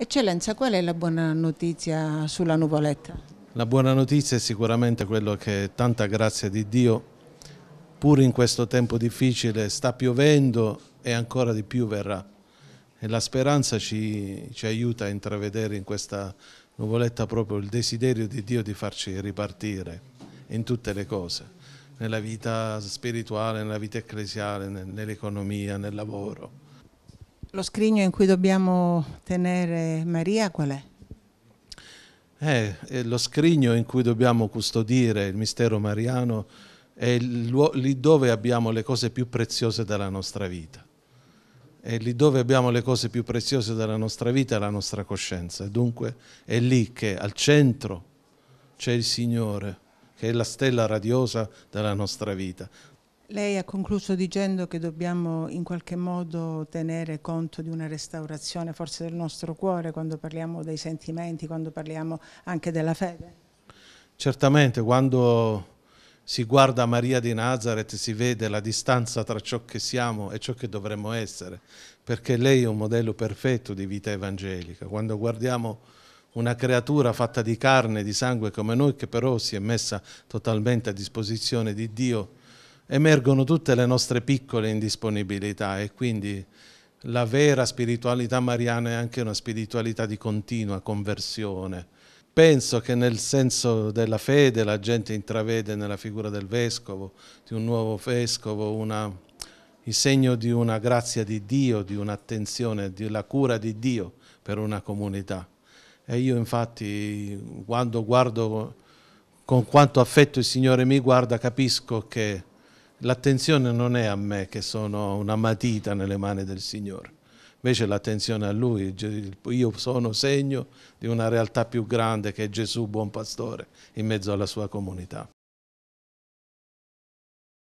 Eccellenza, qual è la buona notizia sulla nuvoletta? La buona notizia è sicuramente quello che tanta grazia di Dio, pur in questo tempo difficile, sta piovendo e ancora di più verrà. E la speranza ci, ci aiuta a intravedere in questa nuvoletta proprio il desiderio di Dio di farci ripartire in tutte le cose nella vita spirituale, nella vita ecclesiale, nell'economia, nel lavoro. Lo scrigno in cui dobbiamo tenere Maria qual è? Eh, eh, lo scrigno in cui dobbiamo custodire il mistero mariano è lì dove abbiamo le cose più preziose della nostra vita. È lì dove abbiamo le cose più preziose della nostra vita è la nostra coscienza. dunque è lì che al centro c'è il Signore, che è la stella radiosa della nostra vita. Lei ha concluso dicendo che dobbiamo in qualche modo tenere conto di una restaurazione forse del nostro cuore quando parliamo dei sentimenti, quando parliamo anche della fede. Certamente, quando si guarda Maria di Nazareth si vede la distanza tra ciò che siamo e ciò che dovremmo essere, perché lei è un modello perfetto di vita evangelica. Quando guardiamo una creatura fatta di carne e di sangue come noi, che però si è messa totalmente a disposizione di Dio, emergono tutte le nostre piccole indisponibilità e quindi la vera spiritualità mariana è anche una spiritualità di continua conversione. Penso che nel senso della fede la gente intravede nella figura del vescovo, di un nuovo vescovo, una, il segno di una grazia di Dio, di un'attenzione, della cura di Dio per una comunità. E io infatti quando guardo con quanto affetto il Signore mi guarda capisco che l'attenzione non è a me che sono una matita nelle mani del Signore, invece l'attenzione a Lui, io sono segno di una realtà più grande che è Gesù buon pastore in mezzo alla sua comunità.